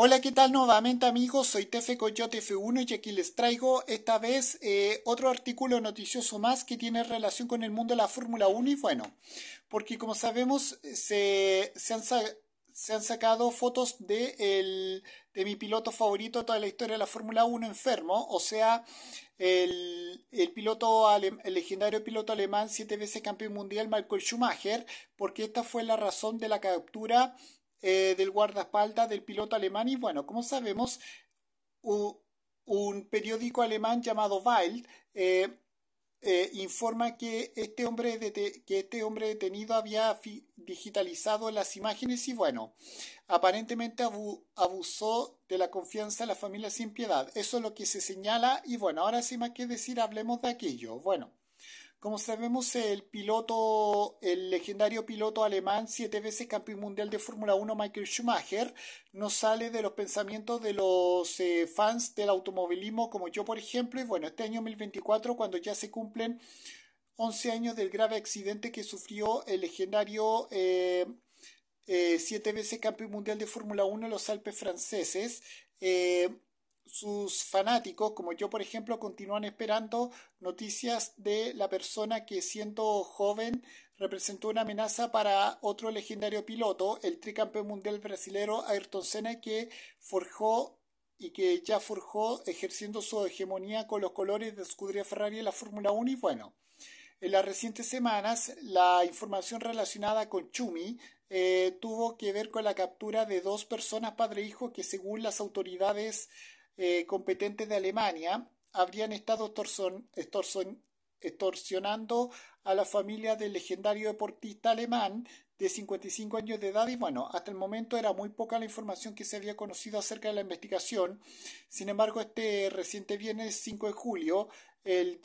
Hola, ¿qué tal nuevamente amigos? Soy Tefe Coyote F1 y aquí les traigo esta vez eh, otro artículo noticioso más que tiene relación con el mundo de la Fórmula 1 y bueno, porque como sabemos eh, se, han, se han, sacado fotos de, mi piloto favorito de toda la historia de la Fórmula 1 enfermo, o sea, el, piloto el legendario piloto alemán siete veces campeón mundial Michael Schumacher, porque esta fue la razón de la captura eh, del guardaespaldas del piloto alemán y bueno, como sabemos, un periódico alemán llamado wild eh, eh, informa que este, hombre este hombre detenido había digitalizado las imágenes y bueno, aparentemente abusó de la confianza de la familia sin piedad. Eso es lo que se señala y bueno, ahora sin más que decir, hablemos de aquello. Bueno. Como sabemos, el piloto, el legendario piloto alemán, siete veces campeón mundial de Fórmula 1, Michael Schumacher, no sale de los pensamientos de los eh, fans del automovilismo como yo, por ejemplo. Y bueno, este año 2024, cuando ya se cumplen 11 años del grave accidente que sufrió el legendario eh, eh, siete veces campeón mundial de Fórmula 1 en los Alpes franceses, sus fanáticos, como yo por ejemplo, continúan esperando noticias de la persona que siendo joven representó una amenaza para otro legendario piloto, el tricampeón mundial brasileño Ayrton Senna, que forjó y que ya forjó ejerciendo su hegemonía con los colores de Scuderia Ferrari en la Fórmula 1 y bueno. En las recientes semanas, la información relacionada con Chumi eh, tuvo que ver con la captura de dos personas padre e hijo que según las autoridades eh, competentes de Alemania habrían estado extorsionando a la familia del legendario deportista alemán de 55 años de edad y bueno, hasta el momento era muy poca la información que se había conocido acerca de la investigación. Sin embargo, este reciente viernes 5 de julio, el,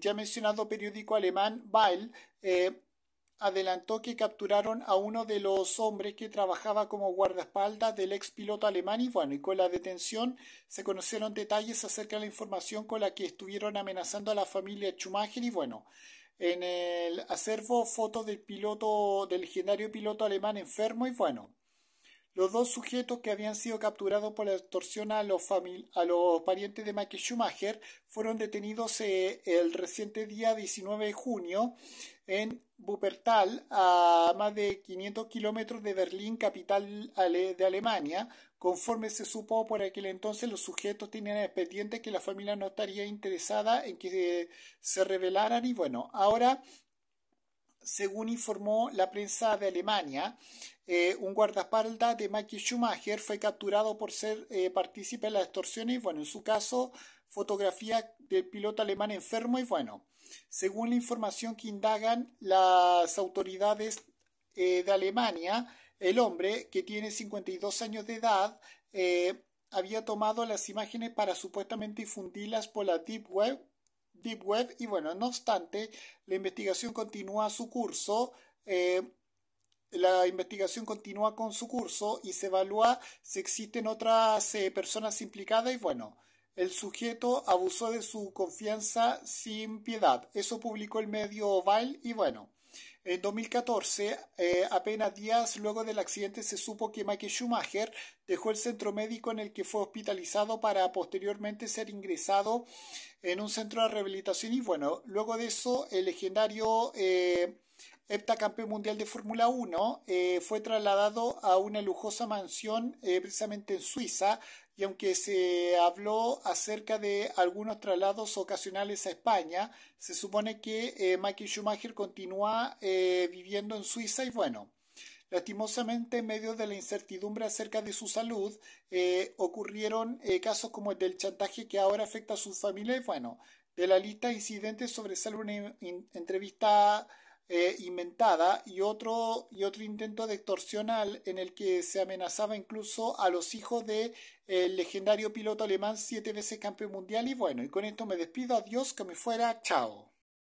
ya mencionado periódico alemán Bail, adelantó que capturaron a uno de los hombres que trabajaba como guardaespaldas del ex piloto alemán y bueno, y con la detención se conocieron detalles acerca de la información con la que estuvieron amenazando a la familia Schumacher y bueno, en el acervo fotos del piloto, del legendario piloto alemán enfermo y bueno, los dos sujetos que habían sido capturados por la extorsión a los, a los parientes de Michael Schumacher fueron detenidos eh, el reciente día 19 de junio en Wuppertal, a más de 500 kilómetros de Berlín, capital de Alemania. Conforme se supo por aquel entonces, los sujetos tenían expediente que la familia no estaría interesada en que eh, se revelaran y bueno, ahora según informó la prensa de Alemania, eh, un guardaespaldas de Michael Schumacher fue capturado por ser eh, partícipe de las extorsiones. Bueno, en su caso, fotografía del piloto alemán enfermo y bueno. Según la información que indagan las autoridades eh, de Alemania, el hombre, que tiene 52 años de edad, había tomado las imágenes para supuestamente difundirlas por la Deep Web Deep Web y bueno, no obstante, la investigación continúa su curso. Eh, la investigación continúa con su curso y se evalúa si existen otras eh, personas implicadas y bueno, el sujeto abusó de su confianza sin piedad. Eso publicó el medio Vile y bueno, en 2014, eh, apenas días luego del accidente, se supo que Michael Schumacher dejó el centro médico en el que fue hospitalizado para posteriormente ser ingresado en un centro de rehabilitación. Y bueno, luego de eso, el legendario eh, heptacampeón mundial de Fórmula 1 eh, fue trasladado a una lujosa mansión eh, precisamente en Suiza y aunque se habló acerca de algunos traslados ocasionales a España, se supone que eh, Michael Schumacher continúa eh, viviendo en Suiza y bueno, lastimosamente en medio de la incertidumbre acerca de su salud eh, ocurrieron casos como el del chantaje que ahora afecta a su familia y bueno, de la lista de incidentes sobresale una entrevista eh, inventada y otro, y otro intento de extorsional en el que se amenazaba incluso a los hijos del de, el legendario piloto alemán siete veces campeón mundial y bueno, y con esto me despido, adiós, que me fuera, chao.